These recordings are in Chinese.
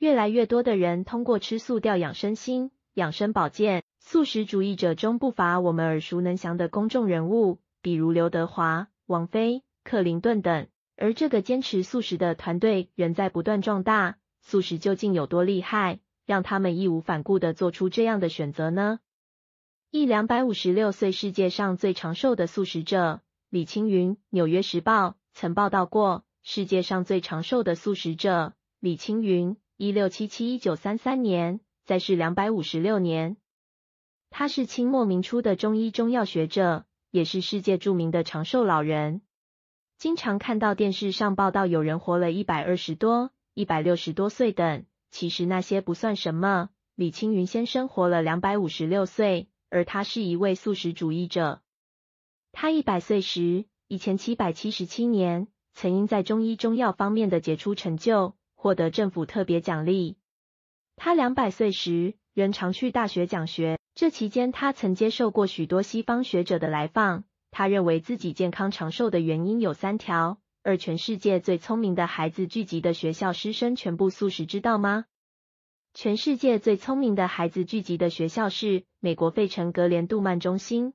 越来越多的人通过吃素调养身心、养生保健。素食主义者中不乏我们耳熟能详的公众人物，比如刘德华、王菲、克林顿等。而这个坚持素食的团队仍在不断壮大。素食究竟有多厉害，让他们义无反顾的做出这样的选择呢？一两百五十六岁世界上最长寿的素食者李青云，《纽约时报》曾报道过世界上最长寿的素食者李青云。一六七七一九三三年，再是两百五十六年。他是清末明初的中医中药学者，也是世界著名的长寿老人。经常看到电视上报道有人活了一百二十多、一百六十多岁等，其实那些不算什么。李青云先生活了两百五十六岁，而他是一位素食主义者。他一百岁时，一千七百七十七年，曾因在中医中药方面的杰出成就。获得政府特别奖励。他两百岁时仍常去大学讲学。这期间，他曾接受过许多西方学者的来访。他认为自己健康长寿的原因有三条。而全世界最聪明的孩子聚集的学校，师生全部素食知道吗？全世界最聪明的孩子聚集的学校是美国费城格连杜曼中心。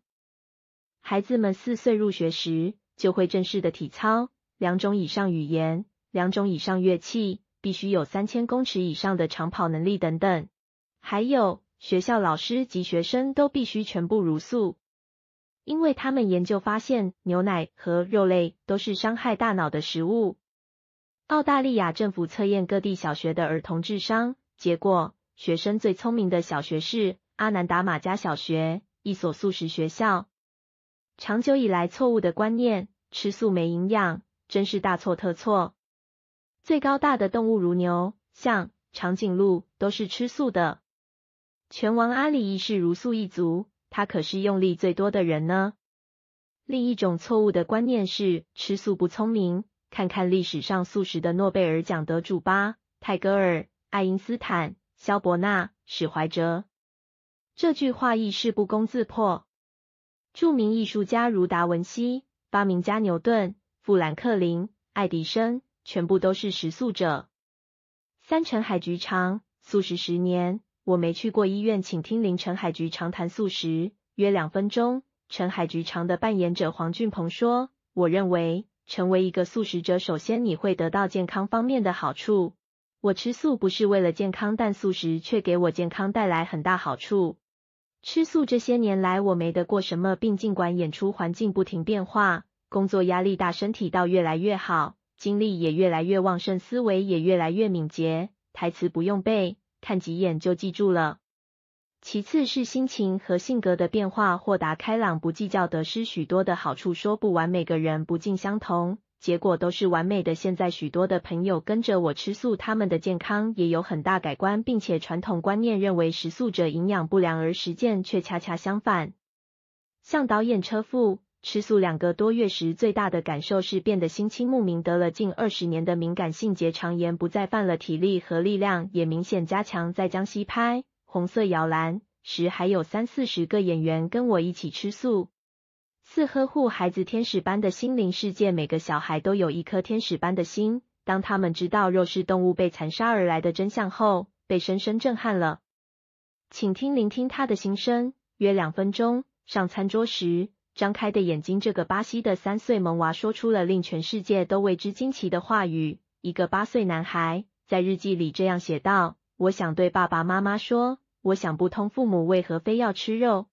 孩子们四岁入学时就会正式的体操、两种以上语言、两种以上乐器。必须有三千公尺以上的长跑能力等等，还有学校老师及学生都必须全部如素，因为他们研究发现牛奶和肉类都是伤害大脑的食物。澳大利亚政府测验各地小学的儿童智商，结果学生最聪明的小学是阿南达马加小学，一所素食学校。长久以来错误的观念，吃素没营养，真是大错特错。最高大的动物如牛、象、长颈鹿都是吃素的。拳王阿里亦是如素一族，他可是用力最多的人呢。另一种错误的观念是吃素不聪明，看看历史上素食的诺贝尔奖得主吧：泰戈尔、爱因斯坦、萧伯纳、史怀哲。这句话亦是不攻自破。著名艺术家如达文西、发明家牛顿、富兰克林、爱迪生。全部都是食素者。三陈海菊长素食十年，我没去过医院。请听林陈海菊长谈素食，约两分钟。陈海菊长的扮演者黄俊鹏说：“我认为成为一个素食者，首先你会得到健康方面的好处。我吃素不是为了健康，但素食却给我健康带来很大好处。吃素这些年来我没得过什么病，尽管演出环境不停变化，工作压力大，身体倒越来越好。”精力也越来越旺盛，思维也越来越敏捷，台词不用背，看几眼就记住了。其次是心情和性格的变化，豁达开朗，不计较得失，许多的好处说不完。每个人不尽相同，结果都是完美的。现在许多的朋友跟着我吃素，他们的健康也有很大改观，并且传统观念认为食素者营养不良，而实践却恰恰相反。像导演车父。吃素两个多月时，最大的感受是变得心清目明，得了近二十年的敏感性结肠炎不再犯了，体力和力量也明显加强。在江西拍《红色摇篮》时，还有三四十个演员跟我一起吃素。四、呵护孩子天使般的心灵世界，每个小孩都有一颗天使般的心。当他们知道肉食动物被残杀而来的真相后，被深深震撼了。请听，聆听他的心声，约两分钟。上餐桌时。张开的眼睛，这个巴西的三岁萌娃说出了令全世界都为之惊奇的话语。一个八岁男孩在日记里这样写道：“我想对爸爸妈妈说，我想不通父母为何非要吃肉。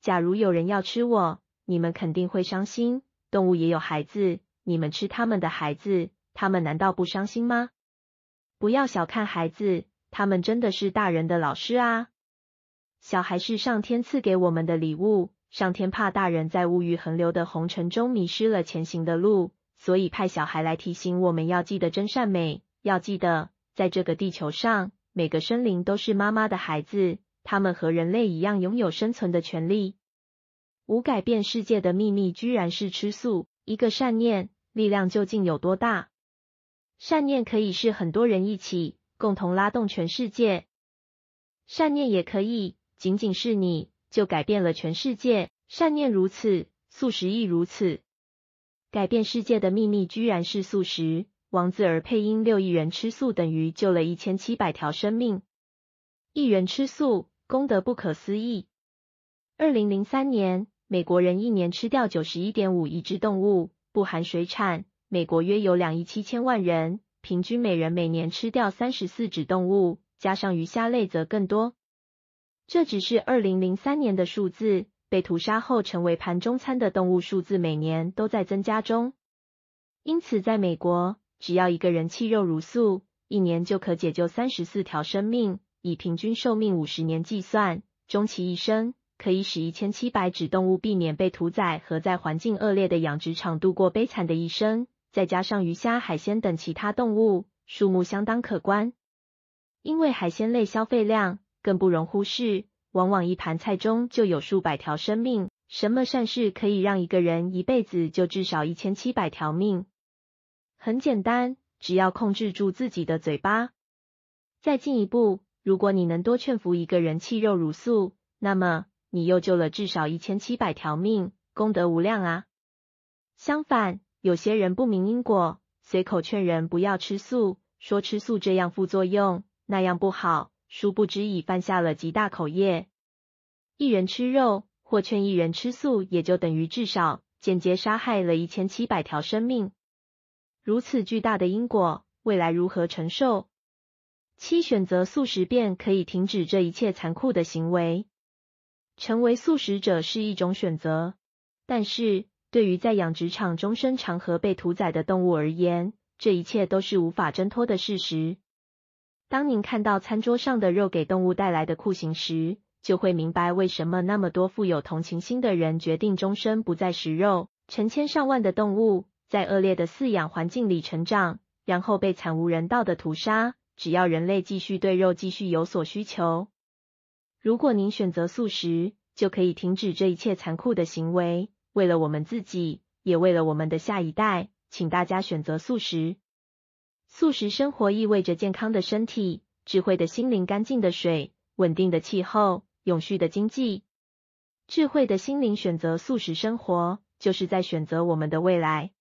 假如有人要吃我，你们肯定会伤心。动物也有孩子，你们吃他们的孩子，他们难道不伤心吗？不要小看孩子，他们真的是大人的老师啊。小孩是上天赐给我们的礼物。”上天怕大人在物欲横流的红尘中迷失了前行的路，所以派小孩来提醒我们，要记得真善美，要记得在这个地球上，每个生灵都是妈妈的孩子，他们和人类一样拥有生存的权利。无改变世界的秘密，居然是吃素。一个善念，力量究竟有多大？善念可以是很多人一起，共同拉动全世界；善念也可以，仅仅是你。就改变了全世界，善念如此，素食亦如此。改变世界的秘密居然是素食。王子儿配音，六亿元吃素等于救了一千七百条生命，一元吃素功德不可思议。二零零三年，美国人一年吃掉九十一点五亿只动物（不含水产）。美国约有两亿七千万人，平均每人每年吃掉三十四只动物，加上鱼虾类则更多。这只是二零零三年的数字，被屠杀后成为盘中餐的动物数字，每年都在增加中。因此，在美国，只要一个人弃肉如素，一年就可解救三十四条生命，以平均寿命五十年计算，终其一生可以使一千七百只动物避免被屠宰和在环境恶劣的养殖场度过悲惨的一生。再加上鱼虾海鲜等其他动物，数目相当可观。因为海鲜类消费量。更不容忽视，往往一盘菜中就有数百条生命。什么善事可以让一个人一辈子就至少一千七百条命？很简单，只要控制住自己的嘴巴。再进一步，如果你能多劝服一个人弃肉如素，那么你又救了至少一千七百条命，功德无量啊！相反，有些人不明因果，随口劝人不要吃素，说吃素这样副作用那样不好。殊不知已犯下了极大口业，一人吃肉或劝一人吃素，也就等于至少间接杀害了一千七百条生命。如此巨大的因果，未来如何承受？七选择素食便可以停止这一切残酷的行为，成为素食者是一种选择。但是，对于在养殖场终身长河被屠宰的动物而言，这一切都是无法挣脱的事实。当您看到餐桌上的肉给动物带来的酷刑时，就会明白为什么那么多富有同情心的人决定终身不再食肉。成千上万的动物在恶劣的饲养环境里成长，然后被惨无人道的屠杀。只要人类继续对肉继续有所需求，如果您选择素食，就可以停止这一切残酷的行为。为了我们自己，也为了我们的下一代，请大家选择素食。素食生活意味着健康的身体、智慧的心灵、干净的水、稳定的气候、永续的经济。智慧的心灵选择素食生活，就是在选择我们的未来。